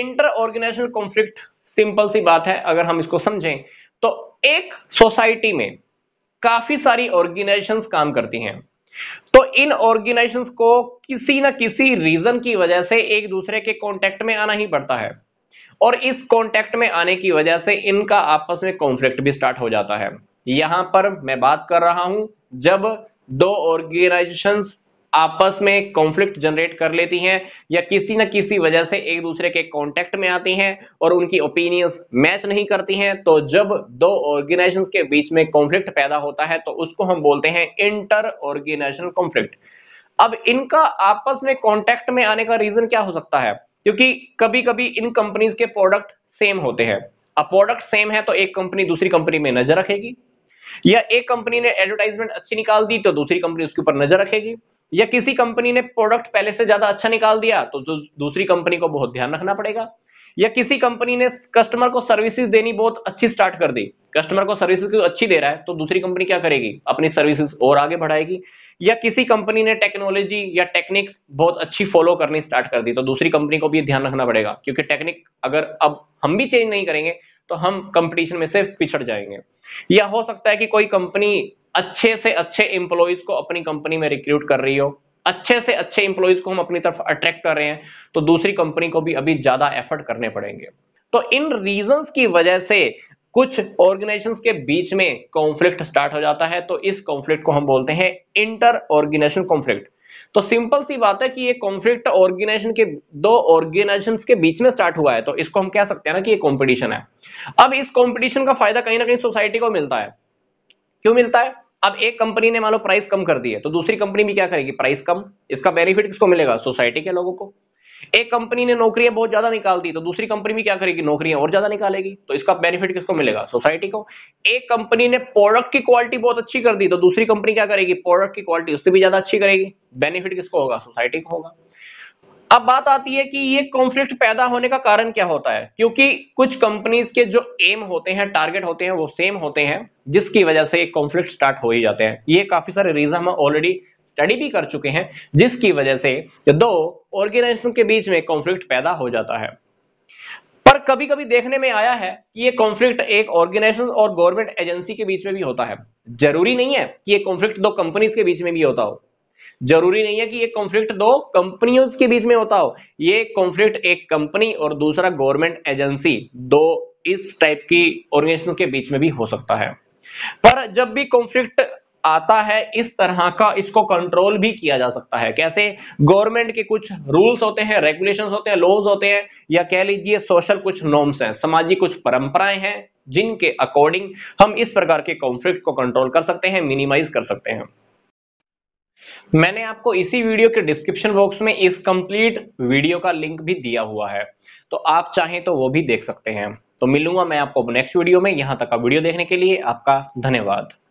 inter organizational conflict simple सी बात है अगर हम इसको समझें तो एक सोसाइटी में काफी सारी ऑर्गेनाइजेशन काम करती हैं तो इन ऑर्गेनाइजेशंस को किसी ना किसी रीजन की वजह से एक दूसरे के कॉन्टेक्ट में आना ही पड़ता है और इस कॉन्टेक्ट में आने की वजह से इनका आपस में कॉन्फ्लिक्ट भी स्टार्ट हो जाता है यहां पर मैं बात कर रहा हूं जब दो ऑर्गेनाइजेशंस आपस में कॉन्फ्लिक्ट जनरेट कर लेती हैं या किसी न किसी वजह से एक दूसरे के कांटेक्ट में आती हैं और उनकी ओपिनियंस मैच नहीं करती हैं तो जब दो ऑर्गेनाइजेशंस के बीच में कॉन्फ्लिक्ट पैदा होता है तो उसको हम बोलते हैं इंटर ऑर्गेनाइजेशनल कॉन्फ्लिक्ट अब इनका आपस में कॉन्टेक्ट में आने का रीजन क्या हो सकता है क्योंकि कभी कभी इन कंपनीज के प्रोडक्ट सेम होते हैं अब प्रोडक्ट सेम है तो एक कंपनी दूसरी कंपनी में नजर रखेगी या एक कंपनी ने एडवर्टाइजमेंट अच्छी निकाल दी तो दूसरी कंपनी उसके ऊपर नजर रखेगी या किसी कंपनी ने प्रोडक्ट पहले से ज्यादा अच्छा निकाल दिया तो दूसरी कंपनी को बहुत ध्यान रखना पड़ेगा या किसी कंपनी ने कस्टमर को सर्विसेज देनी बहुत अच्छी स्टार्ट कर दी कस्टमर को सर्विसेज अच्छी दे रहा है तो दूसरी कंपनी क्या करेगी अपनी सर्विसेज और आगे बढ़ाएगी या किसी कंपनी ने टेक्नोलॉजी या टेक्निक्स बहुत अच्छी फॉलो करनी स्टार्ट कर दी तो दूसरी कंपनी को भी ध्यान रखना पड़ेगा क्योंकि टेक्निक अगर अब हम भी चेंज नहीं करेंगे तो हम कंपटीशन में से पिछड़ जाएंगे या हो सकता है कि कोई कंपनी अच्छे से अच्छे इंप्लॉइज को अपनी कंपनी में रिक्रूट कर रही हो अच्छे से अच्छे इंप्लॉइज को हम अपनी तरफ अट्रैक्ट कर रहे हैं तो दूसरी कंपनी को भी अभी ज्यादा एफर्ट करने पड़ेंगे तो इन रीजन की वजह से कुछ ऑर्गेनाइजेशंस के बीच में कॉन्फ्लिक्ट स्टार्ट हो जाता है तो इस कॉन्फ्लिक्ट को हम बोलते हैं इंटर ऑर्गेनाइजेशन कॉन्फ्लिक्ट तो सिंपल सी बात है कि ये कॉन्फ्लिक्ट ऑर्गेनाइजेशन के दो ऑर्गेनाइजेशंस के बीच में स्टार्ट हुआ है तो इसको हम कह सकते हैं ना कि ये कॉम्पिटिशन है अब इस कॉम्पिटिशन का फायदा कहीं ना कहीं सोसाइटी को मिलता है क्यों मिलता है अब एक कंपनी ने मानो प्राइस कम कर दी है तो दूसरी कंपनी भी क्या करेगी प्राइस कम इसका बेनिफिट किसको मिलेगा सोसाइटी के लोगों को एक कंपनी ने नौकरियां बहुत ज्यादा निकाल दी तो दूसरी कंपनी भी क्या करेगी नौकरियां और ज्यादा निकालेगी तो इसका बेनिफिट किसको मिलेगा सोसाइटी को एक कंपनी ने प्रोडक्ट की क्वालिटी बहुत अच्छी कर दी तो दूसरी कंपनी क्या करेगी प्रोडक्ट की क्वालिटी उससे भी ज्यादा अच्छी करेगी बेनिफिट किसको होगा सोसाइटी को होगा अब बात आती है कि ये कॉन्फ्लिक्ट पैदा होने का कारण क्या होता है क्योंकि कुछ कंपनीज के जो एम होते हैं टारगेट होते हैं वो सेम होते हैं जिसकी वजह से कॉन्फ्लिक्ट स्टार्ट हो ही जाते हैं ये काफी सारे रीजन हम ऑलरेडी स्टडी भी कर चुके हैं जिसकी वजह से दो ऑर्गेनाइजेशन के बीच में कॉन्फ्लिक्ट पैदा हो जाता है पर कभी कभी देखने में आया है कि ये कॉन्फ्लिक्ट एक ऑर्गेनाइजेशन और गवर्नमेंट एजेंसी के बीच में भी होता है जरूरी नहीं है कि ये कॉन्फ्लिक्ट दो कंपनीज के बीच में भी होता हो जरूरी नहीं है कि ये कॉन्फ्लिक्ट दो कंपनियों के बीच में होता हो ये कॉन्फ्लिक्ट एक कंपनी और दूसरा गवर्नमेंट एजेंसी दो इस टाइप की ऑर्गेनाइजेशन के बीच में भी हो सकता है पर जब भी कॉन्फ्लिक्ट आता है इस तरह का इसको कंट्रोल भी किया जा सकता है कैसे गवर्नमेंट के कुछ रूल्स होते हैं रेगुलेशंस होते हैं लॉज होते हैं या कह लीजिए सोशल कुछ नॉर्म्स हैं सामाजिक कुछ परंपराएं हैं जिनके अकॉर्डिंग हम इस प्रकार के कॉन्फ्लिक्ट को कंट्रोल कर सकते हैं मिनिमाइज कर सकते हैं मैंने आपको इसी वीडियो के डिस्क्रिप्शन बॉक्स में इस कंप्लीट वीडियो का लिंक भी दिया हुआ है तो आप चाहें तो वो भी देख सकते हैं तो मिलूंगा मैं आपको नेक्स्ट वीडियो में यहां तक का वीडियो देखने के लिए आपका धन्यवाद